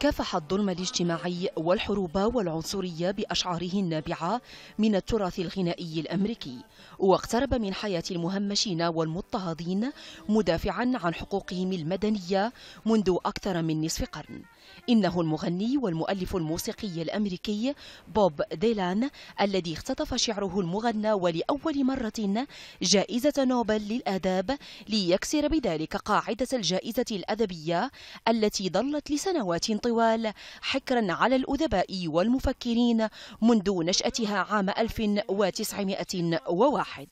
كافح الظلم الاجتماعي والحروب والعنصرية بأشعاره النابعة من التراث الغنائي الأمريكي واقترب من حياة المهمشين والمضطهدين مدافعا عن حقوقهم المدنية منذ أكثر من نصف قرن إنه المغني والمؤلف الموسيقي الأمريكي بوب ديلان الذي اختطف شعره المغنى ولأول مرة جائزة نوبل للآداب ليكسر بذلك قاعدة الجائزة الأدبية التي ظلت لسنوات طوال حكرا على الأدباء والمفكرين منذ نشأتها عام 1901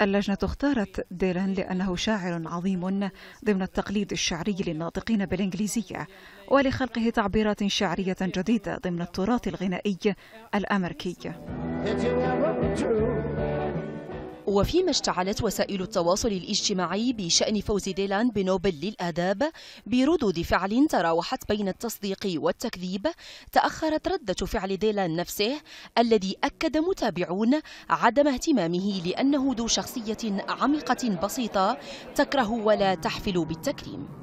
اللجنة اختارت ديلان لأنه شاعر عظيم ضمن التقليد الشعري للناطقين بالإنجليزية ولخلقه تعبيرات شعرية جديدة ضمن التراث الغنائي الأمريكي. وفيما اشتعلت وسائل التواصل الاجتماعي بشأن فوز ديلان بنوبل للآداب بردود فعل تراوحت بين التصديق والتكذيب تأخرت ردة فعل ديلان نفسه الذي أكد متابعون عدم اهتمامه لأنه ذو شخصية عميقة بسيطة تكره ولا تحفل بالتكريم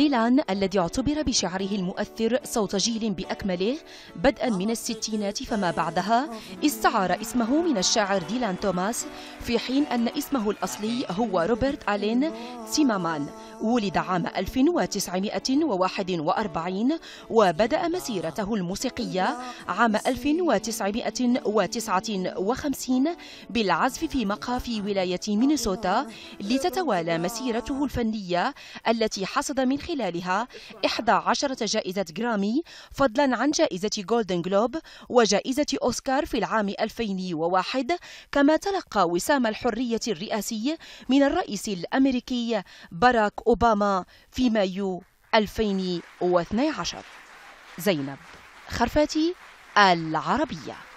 ديلان الذي اعتبر بشعره المؤثر صوت جيل بأكمله بدءا من الستينات فما بعدها استعار اسمه من الشاعر ديلان توماس في حين أن اسمه الأصلي هو روبرت ألين سيمامان ولد عام 1941 وبدأ مسيرته الموسيقية عام 1959 بالعزف في مقهى في ولاية مينيسوتا لتتوالى مسيرته الفنية التي حصد من خلال خلالها 11 جائزة جرامي فضلا عن جائزة جولدن جلوب وجائزة أوسكار في العام 2001 كما تلقى وسام الحرية الرئاسي من الرئيس الأمريكي باراك أوباما في مايو 2012 زينب خرفاتي العربيه